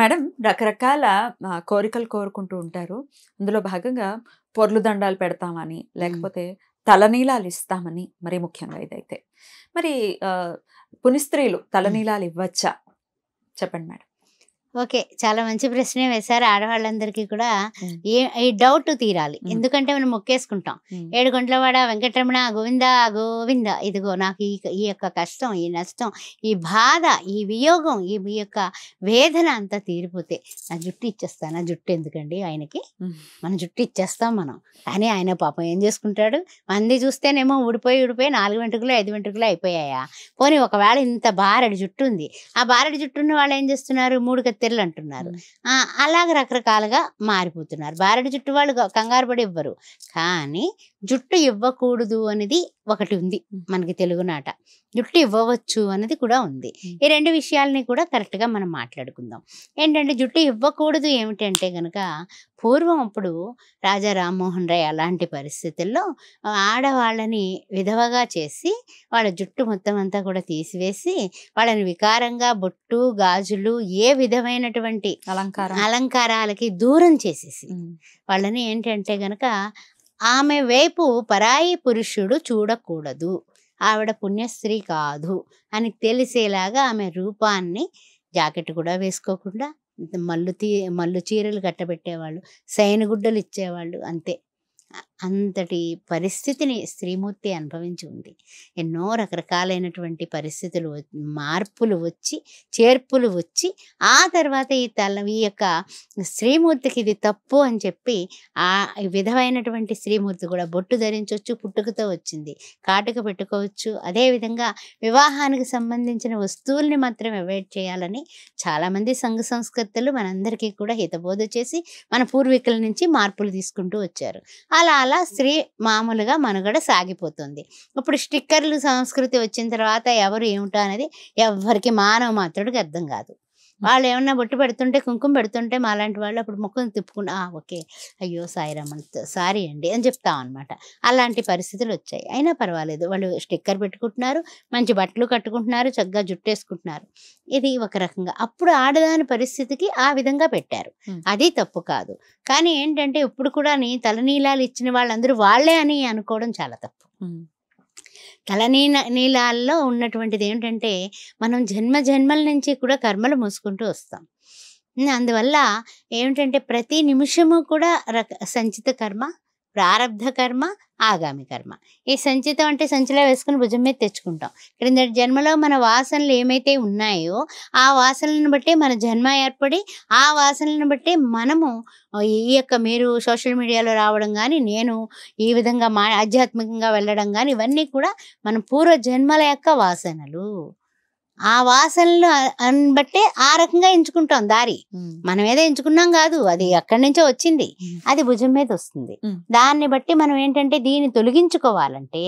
madam రకరకాల కోరికలు కోరుకుంటూ ఉంటారు అందులో భాగంగా పొర్లు దండాలు పెడతామని లేకపోతే తలనీలాలు ఇస్తామని మరి ముఖ్యంగా ఇదైతే మరి పునిస్త్రీలు తలనీలాలు ఇవ్వచ్చా చెప్పండి మేడం ఓకే చాలా మంచి ప్రశ్నే వేశారు ఆడవాళ్ళందరికీ కూడా ఏ ఈ డౌట్ తీరాలి ఎందుకంటే మనం మొక్కేసుకుంటాం ఏడు వాడ వెంకటరమణ గోవింద గోవింద ఇదిగో నాకు ఈ ఈ యొక్క కష్టం ఈ నష్టం ఈ బాధ ఈ వియోగం ఈ యొక్క వేదన అంతా తీరిపోతే నా జుట్టు ఇచ్చేస్తా నా జుట్టు ఎందుకండి ఆయనకి మన జుట్టు ఇచ్చేస్తాం మనం కానీ ఆయన పాపం ఏం చేసుకుంటాడు మంది చూస్తేనేమో ఊడిపోయి ఊడిపోయి నాలుగు వెంటుకులు ఐదు వెంటుకులు అయిపోయాయా పోనీ ఒకవేళ ఇంత బారడి జుట్టు ఉంది ఆ బారడి జుట్టు ఉన్న వాళ్ళు ఏం చేస్తున్నారు మూడు కత్తెరలు అంటున్నారు అలాగ రకరకాలుగా మారిపోతున్నారు బారెడు జుట్టు వాళ్ళు కంగారు పడి ఇవ్వరు కానీ జుట్టు ఇవ్వకూడదు అనేది ఒకటి ఉంది మనకి తెలుగునాట జుట్టు ఇవ్వవచ్చు అనేది కూడా ఉంది ఈ రెండు విషయాలని కూడా కరెక్ట్గా మనం మాట్లాడుకుందాం ఏంటంటే జుట్టు ఇవ్వకూడదు ఏమిటంటే కనుక పూర్వం అప్పుడు రాజా రామ్మోహన్ రాయ్ అలాంటి పరిస్థితుల్లో ఆడవాళ్ళని విధవగా చేసి వాళ్ళ జుట్టు మొత్తం అంతా కూడా తీసివేసి వాళ్ళని వికారంగా బొట్టు గాజులు ఏ విధమైనటువంటి అలంకార అలంకారాలకి దూరం చేసేసి వాళ్ళని ఏంటంటే గనక ఆమె వైపు పరాయి పురుషుడు చూడకూడదు ఆవిడ పుణ్యస్త్రీ కాదు అని తెలిసేలాగా ఆమె రూపాన్ని జాకెట్ కూడా వేసుకోకుండా మల్లు తీ మల్లు చీరలు కట్టబెట్టేవాళ్ళు శయనగుడ్డలు ఇచ్చేవాళ్ళు అంతే అంతటి పరిస్థితిని శ్రీమూర్తి అనుభవించి ఉంది ఎన్నో రకరకాలైనటువంటి పరిస్థితులు మార్పులు వచ్చి చేర్పులు వచ్చి ఆ తర్వాత ఈ తల ఈ యొక్క శ్రీమూర్తికి ఇది తప్పు అని చెప్పి ఆ విధమైనటువంటి శ్రీమూర్తి కూడా బొట్టు ధరించవచ్చు పుట్టుకతో వచ్చింది కాటుక పెట్టుకోవచ్చు అదేవిధంగా వివాహానికి సంబంధించిన వస్తువుల్ని మాత్రం అవాయిడ్ చేయాలని చాలామంది సంఘ సంస్కర్తలు మనందరికీ కూడా హితబోధ చేసి మన పూర్వీకుల నుంచి మార్పులు తీసుకుంటూ వచ్చారు అలా అలా స్త్రీ మామూలుగా మనుగడ సాగిపోతుంది ఇప్పుడు స్టిక్కర్లు సంస్కృతి వచ్చిన తర్వాత ఎవరు ఏమిటో అనేది ఎవరికి మానవ మాత్రుడికి అర్థం కాదు వాళ్ళు ఏమన్నా బొట్టు పెడుతుంటే కుంకుమ పెడుతుంటే మా లాంటి వాళ్ళు అప్పుడు ముఖం ఆ ఓకే అయ్యో సాయిరామ్ సారీ అండి అని చెప్తాం అనమాట అలాంటి పరిస్థితులు వచ్చాయి అయినా పర్వాలేదు వాళ్ళు స్టిక్కర్ పెట్టుకుంటున్నారు మంచి బట్టలు కట్టుకుంటున్నారు చక్కగా జుట్టేసుకుంటున్నారు ఇది ఒక రకంగా అప్పుడు ఆడదాని పరిస్థితికి ఆ విధంగా పెట్టారు అది తప్పు కాదు కానీ ఏంటంటే ఇప్పుడు కూడా తలనీలాలు ఇచ్చిన వాళ్ళందరూ వాళ్లే అని అనుకోవడం చాలా తప్పు తలని నీలాల్లో ఉన్నటువంటిది ఏమిటంటే మనం జన్మ జన్మల నుంచి కూడా కర్మలు మూసుకుంటూ వస్తాం అందువల్ల ఏమిటంటే ప్రతి నిమిషము కూడా రక సంచిత కర్మ ప్రారంధ కర్మ ఆగామి కర్మ ఈ సంచితం అంటే సంచిలో వేసుకుని భుజం మీద తెచ్చుకుంటాం క్రింద జన్మలో మన వాసనలు ఏమైతే ఉన్నాయో ఆ వాసనలను బట్టి మన జన్మ ఏర్పడి ఆ వాసనలను బట్టి మనము ఈ యొక్క మీరు సోషల్ మీడియాలో రావడం కానీ నేను ఈ విధంగా మా ఆధ్యాత్మికంగా వెళ్ళడం కానీ ఇవన్నీ కూడా మన పూర్వ జన్మల యొక్క వాసనలు ఆ వాసనలు బట్టే ఆ రకంగా ఎంచుకుంటాం దారి మనం ఏదో ఎంచుకున్నాం కాదు అది అక్కడి నుంచో వచ్చింది అది భుజం మీద వస్తుంది దాన్ని బట్టి మనం ఏంటంటే దీన్ని తొలగించుకోవాలంటే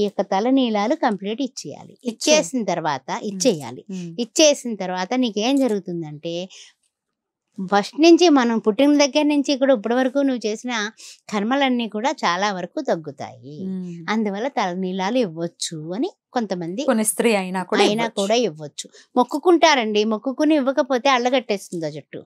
ఈ యొక్క తలనీలాలు కంప్లీట్ ఇచ్చేయాలి ఇచ్చేసిన తర్వాత ఇచ్చేయాలి ఇచ్చేసిన తర్వాత నీకేం జరుగుతుందంటే ఫస్ట్ నుంచి మనం పుట్టిన దగ్గర నుంచి కూడా ఇప్పటి వరకు నువ్వు చేసిన కర్మలన్నీ కూడా చాలా వరకు తగ్గుతాయి అందువల్ల తలనీలాలు ఇవ్వచ్చు అని కొంతమంది కొన్ని స్త్రీ అయినా కూడా అయినా కూడా ఇవ్వచ్చు మొక్కుకుంటారండి మొక్కుకుని ఇవ్వకపోతే అల్లగట్టేస్తుంది ఆ జుట్టు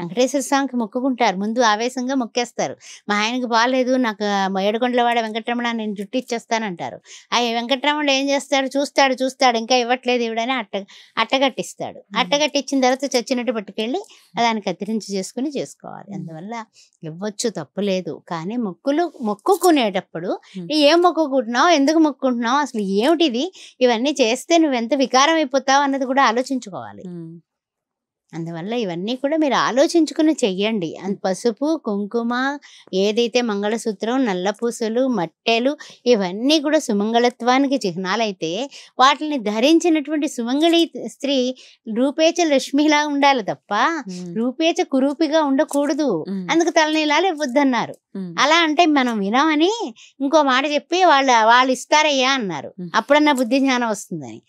వెంకటేశ్వర స్వామికి మొక్కుకుంటారు ముందు ఆవేశంగా మొక్కేస్తారు మా ఆయనకు బాగాలేదు నాకు ఏడుకొండలవాడ వెంకటరమణ నేను జుట్టు ఇచ్చేస్తానంటారు ఆ వెంకటరమణ ఏం చేస్తాడు చూస్తాడు చూస్తాడు ఇంకా ఇవ్వట్లేదు ఇవిడని అట్ట అట్టగట్టిస్తాడు అట్టగట్టిచ్చిన తర్వాత చచ్చినట్టు పట్టుకెళ్ళి దాన్ని కత్తిరించి చేసుకుని చేసుకోవాలి అందువల్ల ఇవ్వచ్చు తప్పు లేదు కానీ మొక్కులు మొక్కుకునేటప్పుడు ఏం మొక్కుకుంటున్నావు ఎందుకు మొక్కుంటున్నావు అసలు ఏమిటిది ఇవన్నీ చేస్తే నువ్వెంత వికారం అయిపోతావు అన్నది కూడా ఆలోచించుకోవాలి అందువల్ల ఇవన్నీ కూడా మీరు ఆలోచించుకుని చెయ్యండి అంత పసుపు కుంకుమ ఏదైతే మంగళసూత్రం నల్ల పూసలు మట్టెలు ఇవన్నీ కూడా సుమంగళత్వానికి చిహ్నాలైతే వాటిని ధరించినటువంటి సుమంగళి స్త్రీ రూపేచ లక్ష్మిలా ఉండాలి తప్ప రూపేచ కురూపిగా ఉండకూడదు అందుకు తలనీలాలు ఇవ్వద్దన్నారు అలా అంటే మనం వినమని ఇంకో మాట చెప్పి వాళ్ళు వాళ్ళు ఇస్తారయ్యా అన్నారు అప్పుడన్నా బుద్ధి జ్ఞానం వస్తుందని